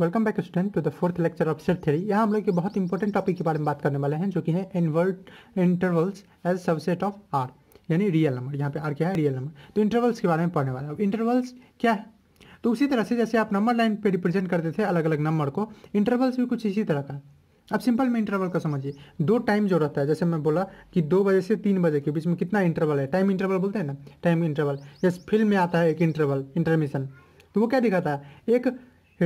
welcome back student to the fourth lecture of set theory यहाँ हम लोग एक बहुत इंपॉर्टेंट टॉपिक के बारे में बात करने वाले हैं जो कि है invert intervals as subset of R यानी रियल नंबर यहाँ पे आर क्या है रियल नंबर तो इंटरवल्स के बारे में पढ़ने वाले हैं इंटरवल्स क्या है तो उसी तरह से जैसे आप नंबर लाइन पर रिप्रेजेंट करते थे अलग अलग नंबर को इंटरवल्स भी कुछ इसी तरह का अब सिंपल में इंटरवल का समझिए दो टाइम जो रहता है जैसे मैं बोला कि दो बजे से तीन बजे के बीच में कितना इंटरवल है टाइम इंटरवल बोलते हैं ना टाइम इंटरवल जैसे फिल्म में आता है एक इंटरवल इंटरमिशन तो वो क्या दिखाता है एक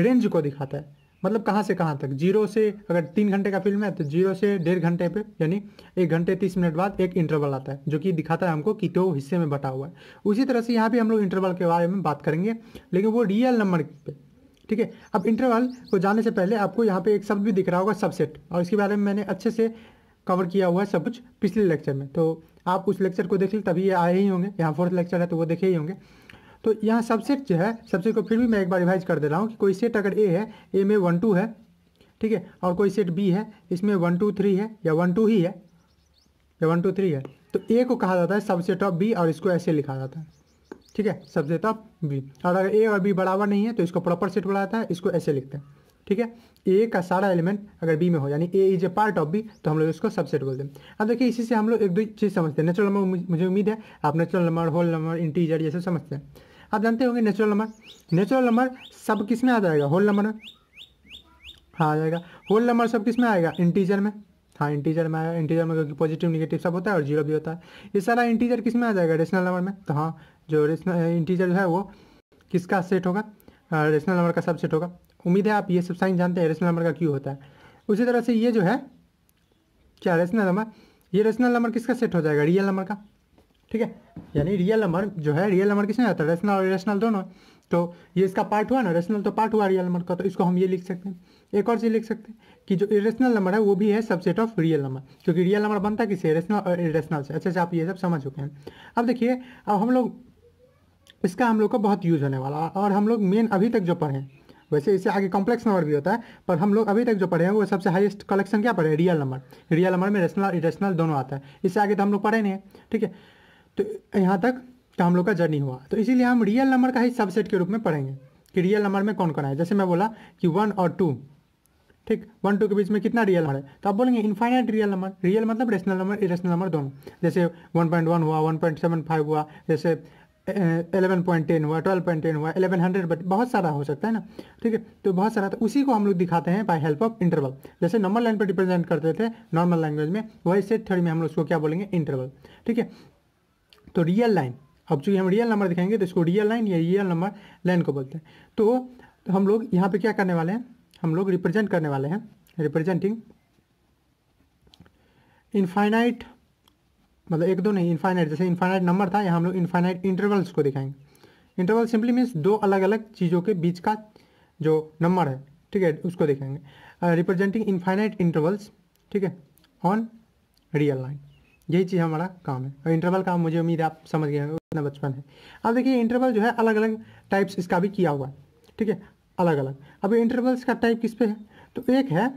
रेंज को दिखाता है मतलब कहाँ से कहाँ तक जीरो से अगर तीन घंटे का फिल्म है तो जीरो से डेढ़ घंटे पे यानी एक घंटे तीस मिनट बाद एक इंटरवल आता है जो कि दिखाता है हमको कि दो हिस्से में बटा हुआ है उसी तरह से यहाँ पे हम लोग इंटरवल के बारे में बात करेंगे लेकिन वो रियल नंबर पे ठीक है अब इंटरवल को जाने से पहले आपको यहाँ पे एक शब्द भी दिख रहा होगा सबसेट और इसके बारे में मैंने अच्छे से कवर किया हुआ है सब कुछ पिछले लेक्चर में तो आप उस लेक्चर को देख लें तभी आए ही होंगे यहाँ फोर्थ लेक्चर है तो वो देखे ही होंगे तो यहाँ सबसेट जो है सबसेट को फिर भी मैं एक बार रिवाइज कर दे रहा हूँ कि कोई सेट अगर ए है ए में वन टू है ठीक है और कोई सेट बी है इसमें वन टू थ्री है या वन टू ही है या वन टू थ्री है तो ए को कहा जाता है सबसेट ऑफ बी और इसको ऐसे लिखा जाता है ठीक है सबसेट ऑफ बी और अगर ए और बी बराबर नहीं है तो इसको प्रॉपर सेट बढ़ाता है इसको ऐसे लिखते हैं ठीक है ए का सारा एलिमेंट अगर बी में हो यानी A is a part of B तो हम लोग इसको सबसेट बोलते हैं अब देखिए इसी से हम लोग एक दो चीज़ समझते हैं नेचुरल नंबर मुझे उम्मीद है आप natural number whole number integer ये सब समझते हैं आप जानते होंगे नेचुरल नंबर नेचुरल नंबर सब किस में आ जाएगा होल नंबर में हाँ आ जाएगा होल नंबर सब किस में आएगा इंटीजर में हाँ इंटीजर में आएगा इंटीजर में क्योंकि पॉजिटिव निगेटिव सब होता है और जीरो भी होता है ये सारा इंटीजर किस में आ जाएगा रेशनल नंबर में तो हाँ जो रेशनल इंटीजर है वो किसका सेट होगा रेशनल हाँ, नंबर का सब सेट होगा उम्मीद है आप ये सब साइन जानते हैं रेशनल नंबर का क्यों होता है उसी तरह से ये जो है क्या रेशनल नंबर ये रेशनल नंबर किसका सेट हो जाएगा रियल नंबर का ठीक है यानी रियल नंबर जो है रियल नंबर किसने आता है रेशनल और इरेशनल दोनों तो ये इसका पार्ट हुआ ना रेशनल तो पार्ट हुआ रियल नंबर का तो इसको हम ये लिख सकते हैं एक और चीज़ लिख सकते हैं कि जो इरेशनल नंबर है वो भी है सबसेट ऑफ रियल नंबर क्योंकि रियल नंबर बनता किससे रेशनल और इरेशनल से अच्छे से अच्छा, आप ये सब समझ चुके हैं अब देखिए अब हम लोग इसका हम लोग को बहुत यूज़ होने वाला और हम लोग मेन अभी तक जो पढ़े वैसे इससे आगे कॉम्प्लेक्स नंबर भी होता है पर हम लोग अभी तक जो पढ़े हैं वो सबसे हाईएस्ट कलेक्शन क्या पढ़े रियल नंबर रियल नंबर में रेशनल और इरेशनल दोनों आता है इससे आगे तो हम लोग पढ़े नहीं है ठीक है तो यहाँ तक तो हम लोग का जर्नी हुआ तो इसीलिए हम रियल नंबर का ही सबसेट के रूप में पढ़ेंगे कि रियल नंबर में कौन कौन है जैसे मैं बोला कि वन और टू ठीक वन टू के बीच में कितना रियल नंबर है तो आप बोलेंगे इन्फाइनाइट रियल नंबर रियल मतलब रेशनल नंबर इरेशनल नंबर दोनों जैसे वन पॉइंट वन हुआ वन पॉइंट सेवन फाइव हुआ जैसे एलेवन पॉइंट टेन हुआ ट्वेल्व पॉइंट टेन हुआ एलेवन हंड्रेड बट बहुत सारा हो सकता है ना ठीक है तो बहुत सारा तो उसी को हम लोग दिखाते हैं बाय हेल्प ऑफ इंटरवल जैसे नंबर लाइन पर रिप्रेजेंट करते थे नॉर्मल लैंग्वेज में वही सेट थर्ड में हम लोग उसको क्या बोलेंगे इंटरवल ठीक है तो रियल लाइन अब चूँकि हम रियल नंबर दिखाएंगे तो इसको रियल लाइन या रियल नंबर लाइन को बोलते हैं तो, तो हम लोग यहाँ पे क्या करने वाले हैं हम लोग रिप्रेजेंट करने वाले हैं रिप्रेजेंटिंग इनफाइनाइट मतलब एक दो नहीं इनफाइनाइट जैसे इनफाइनाइट नंबर था यहाँ हम लोग इनफाइनाइट इंटरवल्स को दिखाएंगे इंटरवल सिंपली मीन्स दो अलग अलग चीज़ों के बीच का जो नंबर है ठीक है उसको दिखाएंगे रिप्रेजेंटिंग इनफाइनाइट इंटरवल्स ठीक है ऑन रियल लाइन यही चीज़ हमारा काम है और इंटरवल का मुझे उम्मीद आप समझ गए उतना बचपन है अब देखिए इंटरवल जो है अलग अलग टाइप्स इसका भी किया हुआ है ठीक है अलग अलग अब इंटरवल्स का टाइप किस पे है तो एक है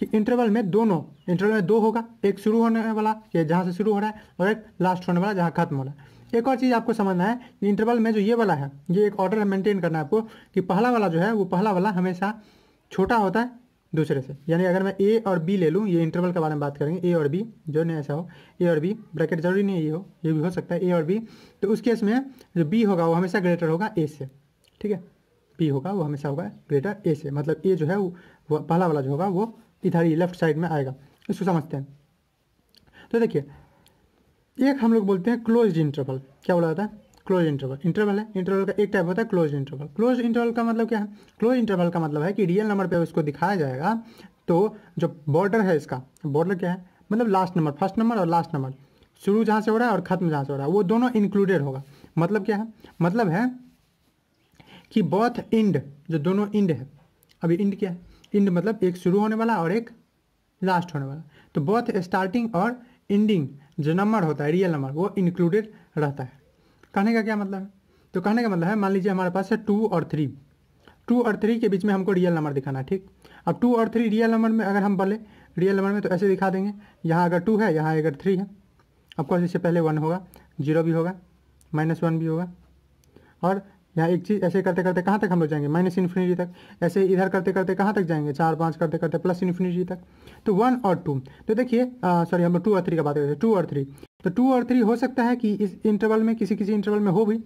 कि इंटरवल में दोनों इंटरवल में दो होगा एक शुरू होने वाला या जहाँ से शुरू हो रहा है और एक लास्ट होने वाला जहाँ खत्म हो रहा है एक और चीज़ आपको समझना है कि इंटरवल में जो ये वाला है ये एक ऑर्डर मेंटेन करना है आपको कि पहला वाला जो है वो पहला वाला हमेशा छोटा होता है दूसरे से यानी अगर मैं ए और बी ले लूँ ये इंटरवल के बारे में बात करेंगे ए और बी जो नहीं ऐसा हो ए और बी ब्रैकेट जरूरी नहीं ये हो ये भी हो सकता है ए और बी तो उस केस में जो बी होगा वो हमेशा ग्रेटर होगा ए से ठीक है बी होगा वो हमेशा होगा ग्रेटर ए से मतलब ए जो है वो पहला वाला जो होगा वो इधर ही लेफ्ट साइड में आएगा इसको समझते हैं तो देखिए एक हम लोग बोलते हैं क्लोज इंटरवल क्या बोला जाता है क्लोज इंटरवल इंटरवल है इंटरवल का एक टाइप होता है क्लोज इंटरवल क्लोज इंटरवल का मतलब क्या है क्लोज इंटरवल का मतलब है कि रियल नंबर पे उसको दिखाया जाएगा तो जो बॉर्डर है इसका बॉर्डर क्या है मतलब लास्ट नंबर फर्स्ट नंबर और लास्ट नंबर शुरू जहाँ से हो रहा है और ख़त्म जहाँ से हो रहा है वो दोनों इंक्लूडेड होगा मतलब क्या है मतलब है कि बॉथ इंड जो दोनों इंड है अभी इंड क्या है इंड मतलब एक शुरू होने वाला और एक लास्ट होने वाला तो बॉथ स्टार्टिंग और एंडिंग जो नंबर होता है रियल नंबर वो इंक्लूडेड रहता है कहने का क्या मतलब है तो कहने का मतलब है मान लीजिए हमारे पास है टू और थ्री टू और थ्री के बीच में हमको रियल नंबर दिखाना है ठीक अब टू और थ्री रियल नंबर में अगर हम बोले रियल नंबर में तो ऐसे दिखा देंगे यहाँ अगर टू है यहाँ अगर थ्री है अब ऑफकोर्स इससे पहले वन होगा जीरो भी होगा माइनस वन भी होगा और यहाँ एक चीज़ ऐसे करते करते कहाँ तक हम लोग जाएंगे माइनस इन्फिनिटी तक ऐसे इधर करते करते कहाँ तक जाएंगे चार पाँच करते करते प्लस इन्फिनिटी तक तो वन और टू तो देखिए सॉरी हम लोग टू और थ्री का बात करते हैं टू और थ्री तो टू और थ्री हो सकता है कि इस इंटरवल में किसी किसी इंटरवल में हो भी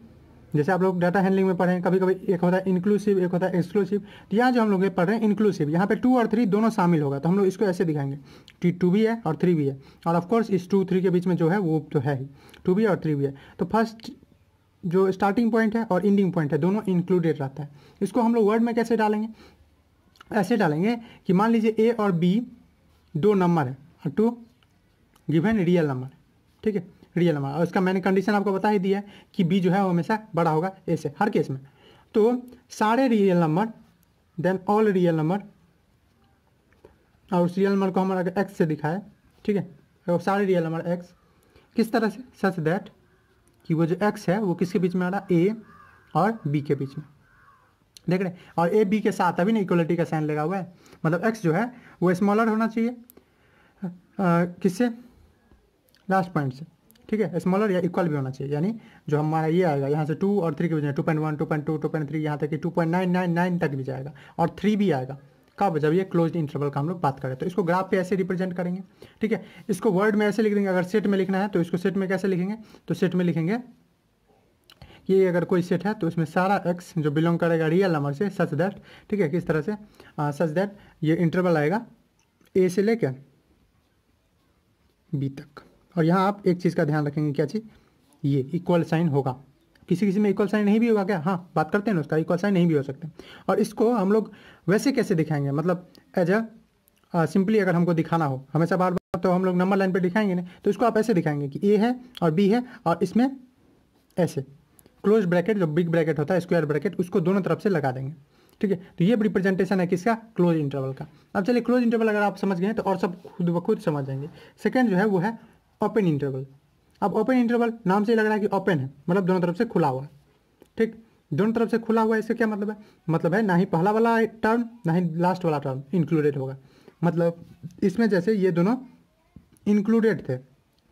जैसे आप लोग डाटा हैंडलिंग में पढ़ रहे हैं कभी कभी एक होता है इंक्लूसिव एक होता है एक्सक्लूसिव तो यहाँ जो हम लोग पढ़ रहे हैं इंक्लूसिव यहाँ पे टू और थ्री दोनों शामिल होगा तो हम लोग इसको ऐसे दिखाएंगे टी टू भी है और थ्री भी है और ऑफकोर्स इस टू थ्री के बीच में जो है वो तो है ही टू भी है और थ्री भी है तो फर्स्ट जो स्टार्टिंग पॉइंट है और एंडिंग पॉइंट है दोनों इंक्लूडेड रहता है इसको हम लोग वर्ड में कैसे डालेंगे ऐसे डालेंगे कि मान लीजिए ए और बी दो नंबर है और टू गिवन रियल नंबर ठीक है रियल नंबर और इसका मैंने कंडीशन आपको बता ही दिया है कि बी जो है वो हमेशा बड़ा होगा ए से हर केस में तो सारे real number then all real number और उस रियल नंबर को हमारा अगर एक्स से दिखाए ठीक है और सारे रियल नंबर एक्स किस तरह से सच दैट कि वो जो एक्स है वो किसके बीच में आ रहा है ए और बी के बीच में देख रहे हैं और ए बी के साथ अभी ना इक्वलिटी का साइन लगा हुआ है मतलब एक्स जो है वो स्मॉलर होना चाहिए किससे लास्ट पॉइंट से ठीक है स्मॉलर या इक्वल भी होना चाहिए यानी जो हमारा ये आएगा यहाँ से टू और थ्री के बीच में two point one two point two two point three यहाँ तक कि two point nine nine nine तक भी जाएगा और थ्री भी आएगा कब जब ये क्लोज इंटरवल का हम लोग बात करें तो इसको ग्राफ पे ऐसे रिप्रेजेंट करेंगे ठीक है इसको वर्ड में ऐसे लिख देंगे अगर सेट में लिखना है तो इसको सेट में कैसे लिखेंगे तो सेट में लिखेंगे ये अगर कोई सेट है तो इसमें सारा एक्स जो बिलोंग करेगा रियल नंबर से सच दैट ठीक है किस तरह से सच दैट ये इंटरवल आएगा ए से लेकर बी तक और यहाँ आप एक चीज़ का ध्यान रखेंगे क्या चीज़ ये इक्वल साइन होगा किसी किसी में इक्वल साइन नहीं भी होगा क्या हाँ बात करते हैं ना उसका इक्वल साइन नहीं भी हो सकते और इसको हम लोग वैसे कैसे दिखाएंगे मतलब एज अ सिंपली अगर हमको दिखाना हो हमेशा बार बार तो हम लोग नंबर लाइन पर दिखाएंगे ना तो इसको आप ऐसे दिखाएंगे कि ए है और बी है और इसमें ऐसे क्लोज ब्रैकेट जो बिग ब्रैकेट होता है स्क्वायर ब्रैकेट उसको दोनों तरफ से लगा देंगे ठीक है तो ये रिप्रेजेंटेशन है किसका क्लोज इंटरवल का अब चलिए क्लोज इंटरवल अगर आप समझ गए तो और सब खुद ब खुद समझ जाएंगे सेकेंड जो है वो है ओपन इंटरवल अब ओपन इंटरवल नाम से ही लग रहा है कि ओपन है मतलब दोनों तरफ से खुला हुआ है ठीक दोनों तरफ से खुला हुआ है इसका क्या मतलब है मतलब है ना ही पहला वाला टर्म ना ही लास्ट वाला टर्म इंक्लूडेड होगा मतलब इसमें जैसे ये दोनों इंक्लूडेड थे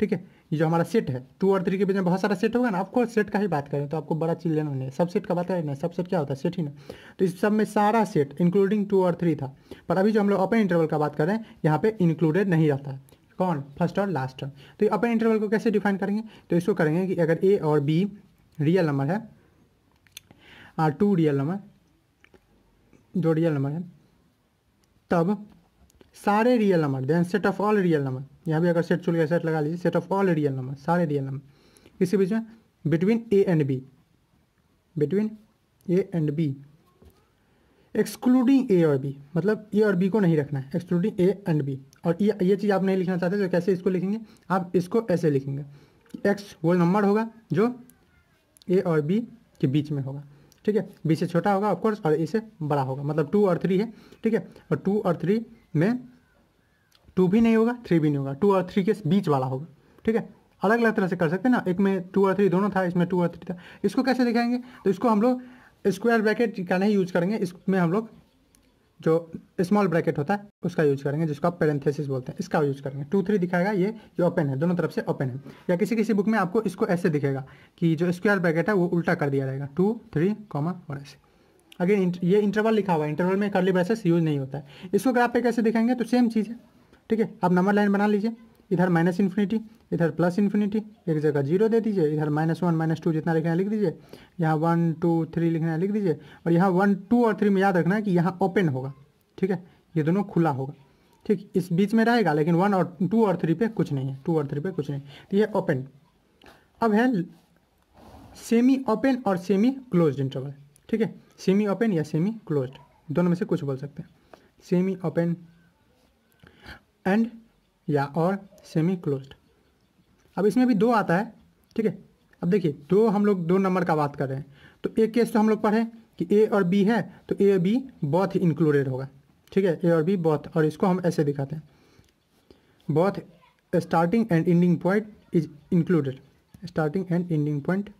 ठीक है ये जो हमारा सेट है टू और थ्री के बीच में बहुत सारा सेट होगा ना आपको सेट का ही बात करें तो आपको बड़ा चीज़ लेना नहीं सब सेट का बात करें सब सेट क्या होता है सेट ही ना तो इस सब में सारा सेट इंक्लूडिंग टू और थ्री था पर अभी जो हम लोग ओपन इंटरवल का बात कर रहे हैं यहाँ पे इंक्लूडेड नहीं रहता है कौन फर्स्ट और लास्ट टर्म तो अपर इंटरवल को कैसे डिफाइन करेंगे तो इसको करेंगे कि अगर ए और बी रियल नंबर है और टू रियल नंबर दो रियल नंबर है तब सारे real number then set of all real number यहाँ भी अगर सेट चुन गया सेट लगा लीजिए set of all real number सारे रियल नंबर इसी बीच में between A and B between A and B excluding A और बी मतलब ए और बी को नहीं रखना है एक्सक्लूडिंग ए एंड बी और ये ये चीज़ आप नहीं लिखना चाहते तो कैसे इसको लिखेंगे आप इसको ऐसे लिखेंगे एक्स वो नंबर होगा जो ए और बी के बीच में होगा ठीक है बी से छोटा होगा ऑफकोर्स और ए से बड़ा होगा मतलब टू और थ्री है ठीक है और टू और थ्री में टू भी नहीं होगा थ्री भी नहीं होगा टू और थ्री के बीच वाला होगा ठीक है अलग अलग तरह से कर सकते हैं ना एक में टू और थ्री दोनों था इसमें टू और थ्री था इसको कैसे दिखाएंगे तो इसको हम लोग स्क्वायर ब्रैकेट का नहीं यूज करेंगे इसमें हम लोग जो स्मॉल ब्रैकेट होता है उसका यूज करेंगे जिसको आप पेरेंथेसिस बोलते हैं इसका यूज करेंगे टू थ्री दिखाएगा ये ये ओपन है दोनों तरफ से ओपन है या किसी किसी बुक में आपको इसको ऐसे दिखेगा कि जो स्क्वायर ब्रैकेट है वो उल्टा कर दिया जाएगा टू थ्री कॉमा और ऐसे अगर ये इंटरवल लिखा हुआ है इंटरवल में कर्ली ब्रैसेस यूज नहीं होता है इसको ग्राफ पे कैसे दिखाएंगे तो सेम चीज़ है ठीक है आप नंबर लाइन बना लीजिए इधर माइनस इन्फिनिटी इधर प्लस इन्फिनिटी एक जगह जीरो दे दीजिए इधर माइनस वन माइनस टू जितना लिखना है लिख दीजिए यहाँ वन टू थ्री लिखना है लिख दीजिए और यहाँ वन टू और थ्री में याद रखना है कि यहाँ ओपन होगा ठीक है ये दोनों खुला होगा ठीक इस बीच में रहेगा लेकिन वन और टू और थ्री पे कुछ नहीं है टू और थ्री पे कुछ नहीं तो ये ओपन अब है सेमी ओपन और सेमी क्लोज इंटरवल ठीक है सेमी ओपन या सेमी क्लोज दोनों में से कुछ बोल सकते हैं सेमी ओपन एंड या और सेमी क्लोज्ड अब इसमें भी दो आता है ठीक है अब देखिए दो हम लोग दो नंबर का बात कर रहे हैं तो एक केस तो हम लोग पढ़ें कि ए और बी है तो ए और बी बॉथ इंक्लूडेड होगा ठीक है ए और बी बॉथ और इसको हम ऐसे दिखाते हैं both starting and ending point is included starting and ending point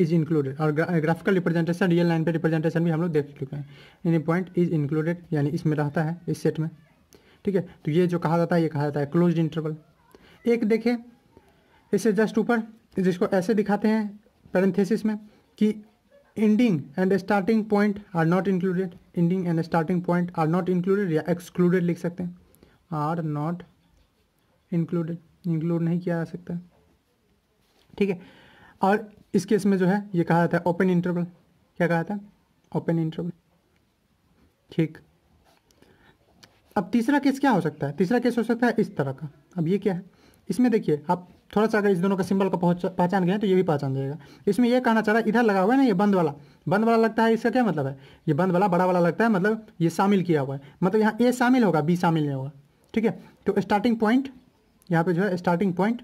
is included और ग्राफिकल रिप्रेजेंटेशन रियल लाइन पे रिप्रेजेंटेशन भी हम लोग देख चुके हैं एनी पॉइंट इज इंक्लूडेड यानी इसमें रहता है इस सेट में ठीक है तो ये जो कहा जाता है ये कहा जाता है क्लोज इंटरवल एक देखें इसे जस्ट ऊपर जिसको ऐसे दिखाते हैं पैरेंथेसिस में कि ending and starting point are not included ending and starting point are not included या एक्सक्लूडेड लिख सकते हैं आर नॉट इंक्लूडेड इंक्लूड नहीं किया जा सकता ठीक है और इस केस में जो है ये कहा जाता है ओपन इंटरवल क्या कहा जाता है ओपन इंटरवल ठीक अब तीसरा केस क्या हो सकता है तीसरा केस हो सकता है इस तरह का अब ये क्या है इसमें देखिए आप थोड़ा सा अगर इस दोनों का सिंबल का पहुंच पहचान गए तो ये भी पहचान जाएगा इसमें ये कहना चाह रहा है इधर लगा हुआ है ना ये बंद वाला बंद वाला लगता है इसका क्या मतलब है ये बंद वाला बड़ा वाला लगता है मतलब ये शामिल किया हुआ है मतलब यहाँ ए शामिल होगा बी शामिल नहीं होगा ठीक है तो स्टार्टिंग पॉइंट यहाँ पे जो है स्टार्टिंग पॉइंट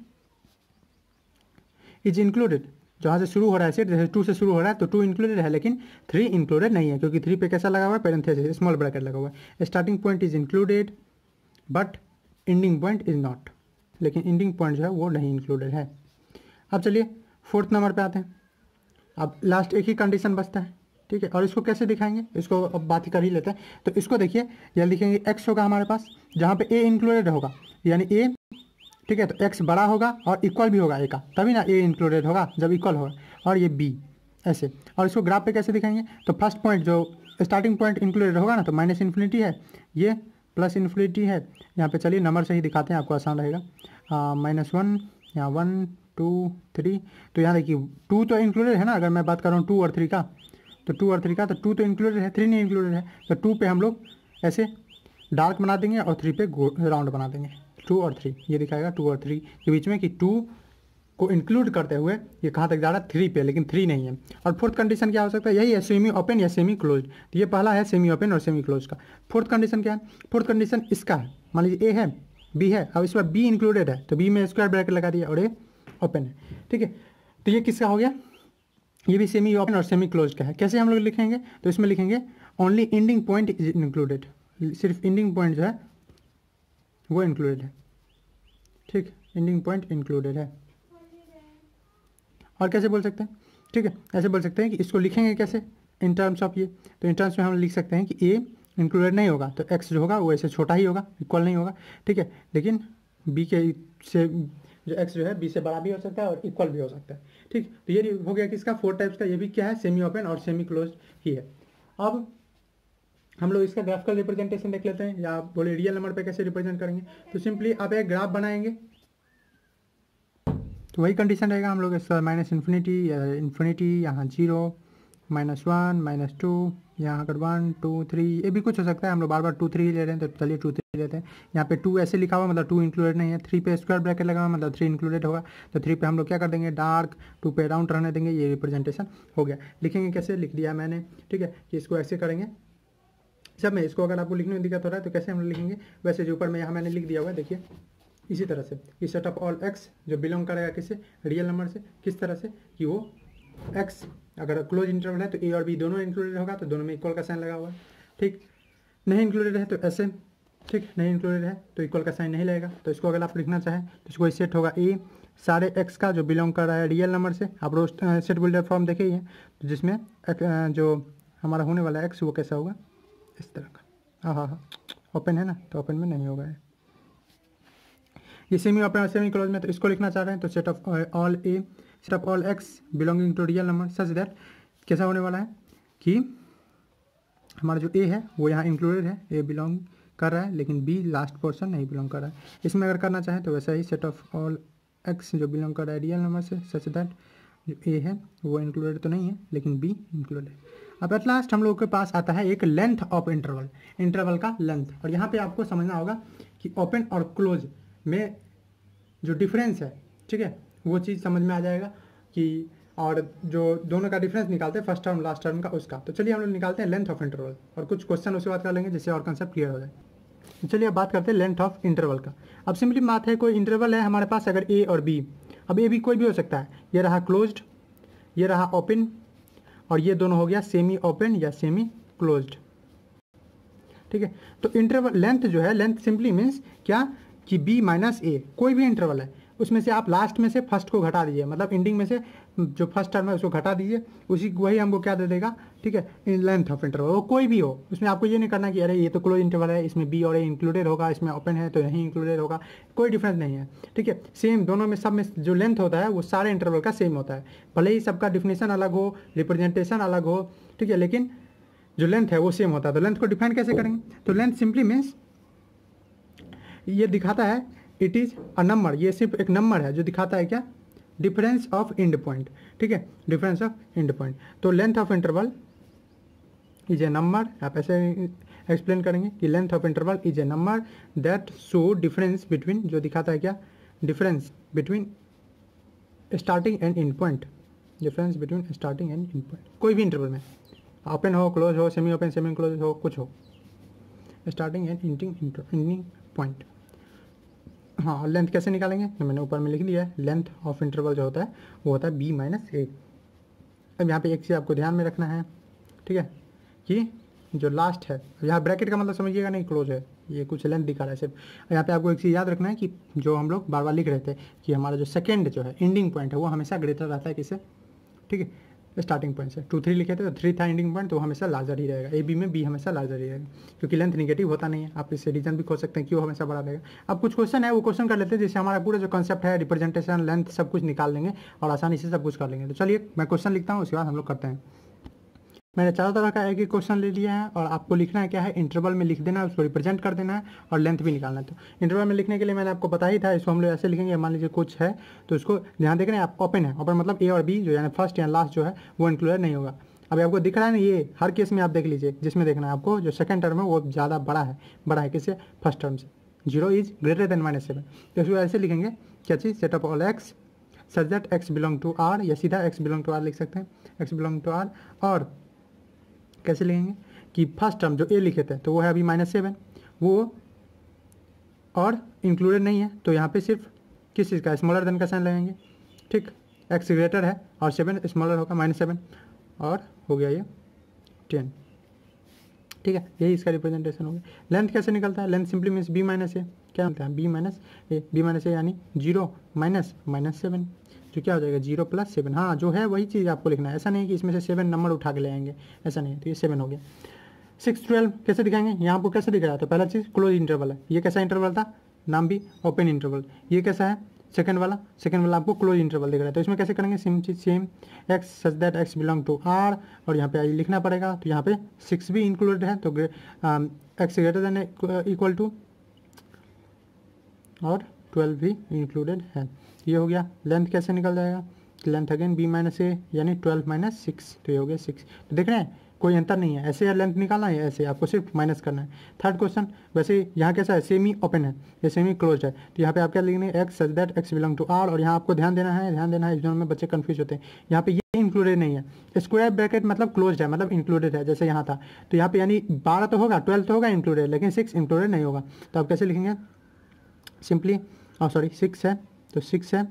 इज इंक्लूडेड जहाँ से शुरू हो रहा है सेट जैसे टू से शुरू हो रहा है तो टू इंक्लूडेड है लेकिन थ्री इंक्लूडेड नहीं है क्योंकि थ्री पे कैसा लगा हुआ है पेरेंथेसिस स्मॉल ब्रैकेट लगा हुआ है starting point is included but ending point is not लेकिन एंडिंग पॉइंट जो है वो नहीं इंक्लूडेड है अब चलिए फोर्थ नंबर पर आते हैं अब लास्ट एक ही कंडीशन बचता है ठीक है और इसको कैसे दिखाएंगे इसको अब बात ही कर ही लेते हैं तो इसको देखिए यह लिखेंगे एक्स होगा हमारे पास जहाँ पे ए इंक्लूडेड होगा यानी ए ठीक है तो एक्स बड़ा होगा और इक्वल भी होगा ए का तभी ना ए इंक्लूडेड होगा जब इक्वल होगा और ये बी ऐसे और इसको ग्राफ पे कैसे दिखाएंगे तो फर्स्ट पॉइंट जो स्टार्टिंग पॉइंट इंक्लूडेड होगा ना तो माइनस इन्फिनिटी है ये प्लस इन्फिनिटी है यहाँ पे चलिए नंबर से ही दिखाते हैं आपको आसान रहेगा माइनस वन यहाँ वन टू थ्री तो यहाँ देखिए टू तो इंक्लूडेड है ना अगर मैं बात कर रहा हूँ टू और थ्री का तो टू और थ्री का तो टू तो इंक्लूडेड है थ्री नहीं इंक्लूडेड है तो टू पे हम लोग ऐसे डार्क बना देंगे और थ्री पे राउंड बना देंगे टू और थ्री ये दिखाएगा टू और थ्री के बीच में कि टू को इंक्लूड करते हुए ये कहाँ तक जा रहा है थ्री पे लेकिन थ्री नहीं है और फोर्थ कंडीशन क्या हो सकता है यही है सेमी ओपन या सेमी क्लोज तो ये पहला है सेमी ओपन और सेमी क्लोज का फोर्थ कंडीशन क्या है फोर्थ कंडीशन इसका है मान लीजिए ए है बी है अब इसमें बी इंक्लूडेड है तो बी में स्क्वायर ब्रैकेट लगा दिया और ए ओपन है ठीक है तो ये किसका हो गया ये भी सेमी ओपन और सेमी क्लोज का है कैसे हम लोग लिखेंगे तो इसमें लिखेंगे only ending point is included सिर्फ एंडिंग पॉइंट जो है वो इंक्लूडेड है ठीक एंडिंग पॉइंट इंक्लूडेड है और कैसे बोल सकते हैं ठीक है ऐसे बोल सकते हैं कि इसको लिखेंगे कैसे इन टर्म्स ऑफ ये तो इन टर्म्स में हम लिख सकते हैं कि ए इंक्लूडेड नहीं होगा तो एक्स जो होगा वो ऐसे छोटा ही होगा इक्वल नहीं होगा ठीक है लेकिन बी के से जो एक्स जो है बी से बड़ा भी हो सकता है और इक्वल भी हो सकता है ठीक तो ये हो गया कि इसका फोर टाइप्स का ये भी क्या है सेमी ओपन और सेमी क्लोज ही है अब हम लोग इसका ग्राफिकल रिप्रेजेंटेशन देख लेते हैं या आप बोले रियल नंबर पे कैसे रिप्रेजेंट करेंगे तो सिंपली आप एक ग्राफ बनाएंगे तो वही कंडीशन रहेगा हम लोग इसका माइनस इन्फिनिटी इन्फिनिटी यहाँ zero minus one minus two यहाँ अगर वन टू थ्री ये भी कुछ हो सकता है हम लोग बार बार टू थ्री ले रहे हैं तो चलिए टू थ्री लेते हैं यहाँ पे टू ऐसे लिखा हुआ मतलब टू इंक्लूडेड नहीं है थ्री पे स्क्वायर ब्रैकेट लगा हुआ मतलब थ्री इंक्लूडेड होगा तो थ्री पे हम लोग क्या कर देंगे डार्क टू पे राउंड रहने देंगे ये रिप्रेजेंटेशन हो गया लिखेंगे कैसे लिख दिया मैंने ठीक है कि इसको ऐसे करेंगे सब अच्छा, में इसको अगर आपको लिखने में दिक्कत हो रहा है तो कैसे हम लिखेंगे वैसे जो ऊपर में यहाँ मैंने लिख दिया हुआ है देखिए इसी तरह से कि सेट ऑफ ऑल एक्स जो बिलोंग करेगा किसे रियल नंबर से किस तरह से कि वो एक्स अगर क्लोज इंटरवल है तो ए और बी दोनों इंक्लूडेड होगा तो दोनों में इक्वल का साइन लगा हुआ है ठीक नहीं इंक्लूडेड है तो ऐसे ठीक नहीं इंक्लूडेड है तो इक्वल का साइन नहीं लगेगा तो इसको अगर आप लिखना चाहें तो इसको सेट होगा ए सारे एक्स का जो बिलोंग कर रहा है रियल नंबर से आप रोस्ट सेट बिल्डर फॉर्म देखे ही तो जिसमें जो हमारा होने वाला एक्स वो कैसा होगा इस तरह का हाँ हाँ हाँ ओपन है ना तो ओपन में नहीं होगा ये सेमी ओपन और सेमी क्लोज में तो इसको लिखना चाह रहे हैं तो set of all A set of all X belonging to real number such that कैसा होने वाला है कि हमारा जो ए है वो यहाँ इंक्लूडेड है ए बिलोंग कर रहा है लेकिन बी लास्ट पोर्शन नहीं बिलोंग कर रहा है इसमें अगर करना चाहें तो वैसा ही सेट ऑफ ऑल एक्स जो बिलोंग कर रहा है रियल नंबर से सच दैट जो ए है वो इंक्लूडेड तो नहीं है लेकिन बी इंक्लूडेड है अब एट लास्ट हम लोग के पास आता है एक लेंथ ऑफ इंटरवल इंटरवल का लेंथ और यहाँ पे आपको समझना होगा कि ओपन और क्लोज में जो डिफरेंस है ठीक है वो चीज़ समझ में आ जाएगा कि और जो दोनों का डिफरेंस निकालते हैं फर्स्ट टर्म लास्ट टर्म का उसका तो चलिए हम लोग निकालते हैं लेंथ ऑफ इंटरवल और कुछ क्वेश्चन उसके बाद कर लेंगे जिससे और कंसेप्ट क्लियर हो जाए तो चलिए अब बात करते हैं लेंथ ऑफ इंटरवल का अब सिंपली बात है कोई इंटरवल है हमारे पास अगर ए और बी अब ए भी कोई भी हो सकता है ये रहा क्लोज्ड ये रहा ओपन और ये दोनों हो गया सेमी ओपन या सेमी क्लोज्ड ठीक है तो इंटरवल लेंथ जो है लेंथ सिंपली मीन्स क्या कि बी माइनस ए कोई भी इंटरवल है उसमें से आप लास्ट में से फर्स्ट को घटा दीजिए मतलब एंडिंग में से जो फर्स्ट टर्म है उसको घटा दीजिए उसी वही हमको क्या दे देगा ठीक है लेंथ ऑफ इंटरवल वो कोई भी हो उसमें आपको ये नहीं करना कि अरे ये तो क्लोज इंटरवल है इसमें बी और ए इंक्लूडेड होगा इसमें ओपन है तो नहीं इंक्लूडेड होगा कोई डिफरेंस नहीं है ठीक है सेम दोनों में सब में जो लेंथ होता है वो सारे इंटरवल का सेम होता है भले ही सबका डिफिनेशन अलग हो रिप्रेजेंटेशन अलग हो ठीक है लेकिन जो लेंथ है वो सेम होता है तो लेंथ को डिफाइन कैसे करेंगे तो लेंथ सिंपली मीन्स ये दिखाता है इट इज़ अ नंबर ये सिर्फ एक नंबर है जो दिखाता है क्या डिफरेंस ऑफ इंड पॉइंट ठीक है डिफरेंस ऑफ इंड पॉइंट तो length of interval is a number आप ऐसे एक्सप्लेन करेंगे कि length of interval is a number that show difference between जो दिखाता है क्या difference between starting and end point difference between starting and end point कोई भी इंटरवल में ओपन हो क्लोज हो सेमी ओपन सेमी क्लोज हो कुछ हो starting and ending ending point हाँ लेंथ कैसे निकालेंगे तो मैंने ऊपर में लिख लिया है लेंथ ऑफ इंटरवल जो होता है वो होता है बी माइनस ए अब यहाँ पे एक चीज़ आपको ध्यान में रखना है ठीक है कि जो लास्ट है यहाँ ब्रैकेट का मतलब समझिएगा नहीं क्लोज है ये कुछ लेंथ दिखा रहा है सिर्फ यहाँ पे आपको एक चीज़ याद रखना है कि जो हम लोग बार बार लिख रहे थे कि हमारा जो सेकेंड जो है एंडिंग पॉइंट है वो हमेशा ग्रेटर रहता है किसे ठीक है स्टार्टिंग पॉइंट से टू थ्री लिखे थे तो थ्री था एंडिंग पॉइंट तो हमेशा लार्जर ही रहेगा ए बी में बी हमेशा लार्जर ही रहेगा क्योंकि लेंथ निगेटिव होता नहीं है आप इससे रीजन भी खोज सकते हैं कि हमेशा बड़ा रहेगा अब कुछ क्वेश्चन है वो क्वेश्चन कर लेते हैं जिससे हमारा पूरा जो कॉन्सेप्ट है रिप्रेजेंटेशन लेंथ सब कुछ निकाल लेंगे और आसानी से सब कुछ कर लेंगे तो चलिए मैं क्वेश्चन लिखता हूँ उसके बाद हम लोग करते हैं मैंने चारों तरह का एक ही क्वेश्चन ले लिया है और आपको लिखना है क्या है इंटरवल में लिख देना है उसको रिप्रेजेंट कर देना है और लेंथ भी निकालना है तो इंटरवल में लिखने के लिए मैंने आपको पता ही था इसको हम लोग ऐसे लिखेंगे मान लीजिए कुछ है तो इसको ध्यान देख रहे हैं आप ओपन है ओपन मतलब ए और बी जो यानी फर्स्ट या लास्ट जो है वो इंक्लूडेड नहीं होगा अभी आपको दिख रहा है ना ये हर केस में आप देख लीजिए जिसमें देखना है आपको जो सेकंड टर्म है वो ज़्यादा बड़ा है बड़ा है किससे फर्स्ट टर्म से zero is greater than minus seven तो इसको ऐसे लिखेंगे क्या चीज़ set of all X such that X belong to R या सीधा एक्स बिलोंग टू आर लिख सकते हैं एक्स बिलोंग टू आर और कैसे लिखेंगे कि फर्स्ट टर्म जो ए लिखे थे तो वो है अभी माइनस सेवन वो और इंक्लूडेड नहीं है तो यहाँ पे सिर्फ किस चीज़ का स्मॉलर देन का साइन लगेंगे ठीक एक्स ग्रेटर है और सेवन स्मॉलर होगा माइनस सेवन और हो गया ये टेन ठीक है यही इसका रिप्रेजेंटेशन होगा लेंथ कैसे निकलता है length simply means B minus A क्या होता है B minus A B minus ए यानी जीरो माइनस माइनस सेवन तो क्या हो जाएगा जीरो प्लस सेवन हाँ जो है वही चीज़ आपको लिखना है ऐसा नहीं कि इसमें से सेवन नंबर उठा के ले आएंगे ऐसा नहीं तो ये सेवन हो गया सिक्स ट्वेल्व कैसे दिखाएंगे यहाँ आपको कैसे दिखाया तो पहला चीज़ क्लोज इंटरवल है ये कैसा इंटरवल था नाम भी ओपन इंटरवल ये कैसा है सेकंड वाला सेकंड वाला आपको क्लोज इंटरवल दिख रहा है तो इसमें कैसे करेंगे सेम चीज same X such that x belong to R और यहाँ पे आई लिखना पड़ेगा तो यहाँ पे सिक्स भी इंक्लूडेड है तो x greater than equal to और ट्वेल्व भी इंक्लूडेड है ये हो गया लेंथ कैसे निकल जाएगा लेंथ अगेन बी माइनस ए यानी ट्वेल्व माइनस सिक्स तो ये हो गया सिक्स तो देख रहे हैं कोई अंतर नहीं है ऐसे या लेंथ निकालना है ऐसे आपको सिर्फ माइनस करना है थर्ड क्वेश्चन वैसे यहाँ कैसा है सेमी ओपन है या सेमी क्लोज है तो यहाँ पे आप क्या लिखेंगे x such that x belong to R और यहाँ आपको ध्यान देना है ध्यान देना है इस दोनों में बच्चे कन्फ्यूज होते हैं यहाँ पे ये इंक्लूडेड नहीं है स्क्वायर ब्रैकेट मतलब क्लोज है मतलब इंक्लूडेड है जैसे यहाँ था तो यहाँ पे यानी बारह तो होगा ट्वेल्व तो होगा इंक्लूडेड लेकिन सिक्स इंक्लूडेड नहीं होगा तो आप कैसे लिखेंगे सिंपली और सॉरी सिक्स है तो सिक्स है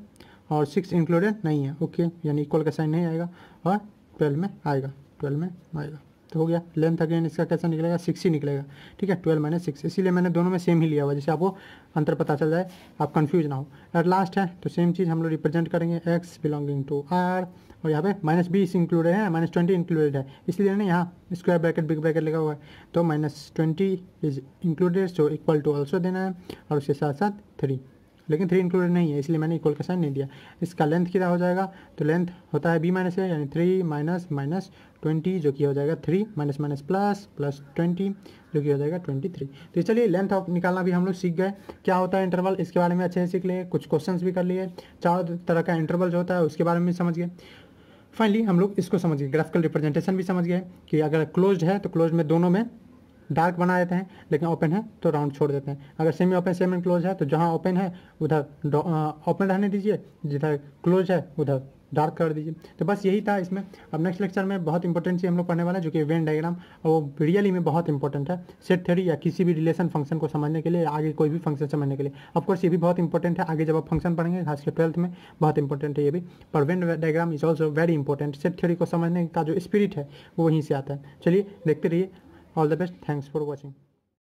और सिक्स इंक्लूडेड नहीं है ओके यानी इक्वल का साइन नहीं आएगा और ट्वेल्व में आएगा ट्वेल्व में आएगा तो हो गया लेंथ अगेन इसका कैसा निकलेगा सिक्स ही निकलेगा ठीक है ट्वेल्व माइनस सिक्स इसीलिए मैंने दोनों में सेम ही लिया हुआ जैसे आपको अंतर पता चल जाए आप कंफ्यूज ना हो एट लास्ट है तो सेम चीज़ हम लोग रिप्रेजेंट करेंगे एक्स बिलोंगिंग टू आर और यहाँ पे माइनस बीस इंक्लूडेड है माइनस ट्वेंटी इंक्लूडेड है इसलिए ना यहाँ स्क्वायर ब्रैकेट बिग ब्रैकेट लगा हुआ है तो minus twenty is included so equal to also देना है और उसके साथ साथ थ्री लेकिन थ्री इंक्लूडेड नहीं है इसलिए मैंने इक्वल का साइन नहीं दिया इसका लेंथ क्या हो जाएगा तो लेंथ होता है बी माइनस ए यानी थ्री माइनस माइनस ट्वेंटी जो कि हो जाएगा three minus minus plus plus twenty जो कि हो जाएगा ट्वेंटी थ्री तो चलिए लेंथ ऑफ निकालना भी हम लोग सीख गए क्या होता है इंटरवल इसके बारे में अच्छे से सीख लिए कुछ क्वेश्चन भी कर लिए चारों तरह का इंटरवल जो होता है उसके बारे में समझ गए फाइनली हम लोग इसको समझ गए ग्राफिकल रिप्रेजेंटेशन भी समझ गए कि अगर क्लोज है तो क्लोज में दोनों में डार्क बना देते हैं लेकिन ओपन है तो राउंड छोड़ देते हैं अगर सेमी ओपन सेमी क्लोज है तो जहाँ ओपन है उधर ओपन रहने दीजिए जिधर क्लोज है उधर डार्क कर दीजिए तो बस यही था इसमें अब नेक्स्ट लेक्चर में बहुत इंपॉर्टेंट चीज़ हम लोग पढ़ने वाला हैं जो कि वेन डायग्राम और वो रियली में बहुत इंपॉर्टेंट है सेट थ्योरी या किसी भी रिलेशन फंक्शन को समझने के लिए आगे कोई भी फंक्शन समझने के लिए ऑफकोर्स ये भी बहुत इंपॉर्टेंट है आगे जब आप फंक्शन पढ़ेंगे खास के ट्वेल्थ में बहुत इंपॉर्टेंट है ये भी पर Venn diagram is also very important set theory को समझने का जो स्पिरिट है वो वहीं से आता है चलिए देखते रहिए all the best thanks for watching